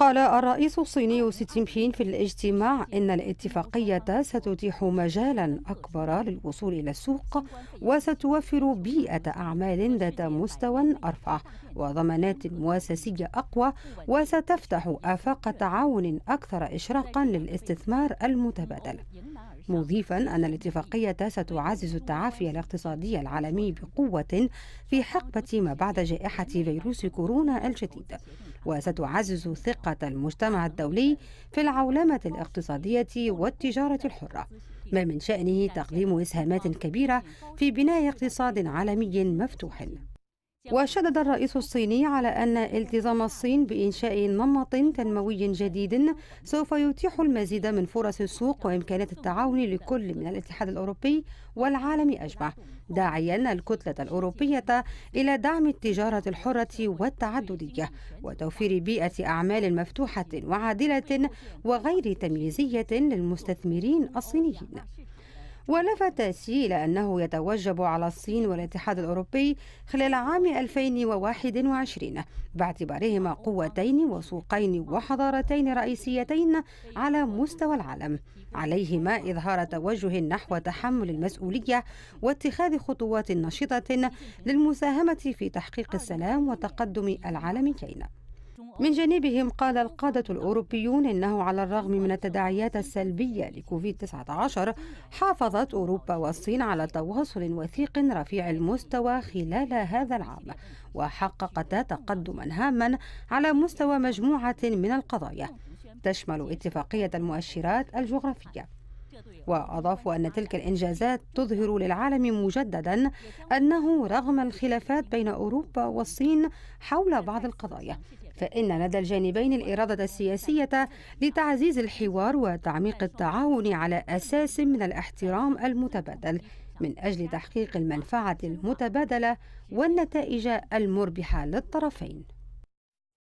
قال الرئيس الصيني سي تين بين في الاجتماع إن الاتفاقية ستتيح مجالا أكبر للوصول إلى السوق وستوفر بيئة أعمال ذات مستوى أرفع وضمانات مؤسسية أقوى وستفتح آفاق تعاون أكثر إشراقا للاستثمار المتبادل مضيفا أن الاتفاقية ستعزز التعافي الاقتصادي العالمي بقوة في حقبة ما بعد جائحة فيروس كورونا الجديد وستعزز ثقة المجتمع الدولي في العولمة الاقتصادية والتجارة الحرة ما من شأنه تقديم إسهامات كبيرة في بناء اقتصاد عالمي مفتوح وشدد الرئيس الصيني على أن التزام الصين بإنشاء نمط تنموي جديد سوف يتيح المزيد من فرص السوق وإمكانات التعاون لكل من الاتحاد الأوروبي والعالم أجمع داعيا الكتلة الأوروبية إلى دعم التجارة الحرة والتعددية وتوفير بيئة أعمال مفتوحة وعادلة وغير تمييزية للمستثمرين الصينيين ولفت سي أنه يتوجب على الصين والاتحاد الأوروبي خلال عام 2021 باعتبارهما قوتين وسوقين وحضارتين رئيسيتين على مستوى العالم عليهما إظهار توجه نحو تحمل المسؤولية واتخاذ خطوات نشطة للمساهمة في تحقيق السلام وتقدم العالم من جانبهم قال القادة الأوروبيون إنه على الرغم من التداعيات السلبية لكوفيد 19 حافظت أوروبا والصين على تواصل وثيق رفيع المستوى خلال هذا العام وحققتا تقدما هاما على مستوى مجموعة من القضايا تشمل اتفاقية المؤشرات الجغرافية وأضافوا أن تلك الإنجازات تظهر للعالم مجددا أنه رغم الخلافات بين أوروبا والصين حول بعض القضايا فإن لدى الجانبين الإرادة السياسية لتعزيز الحوار وتعميق التعاون على أساس من الاحترام المتبادل من أجل تحقيق المنفعة المتبادلة والنتائج المربحة للطرفين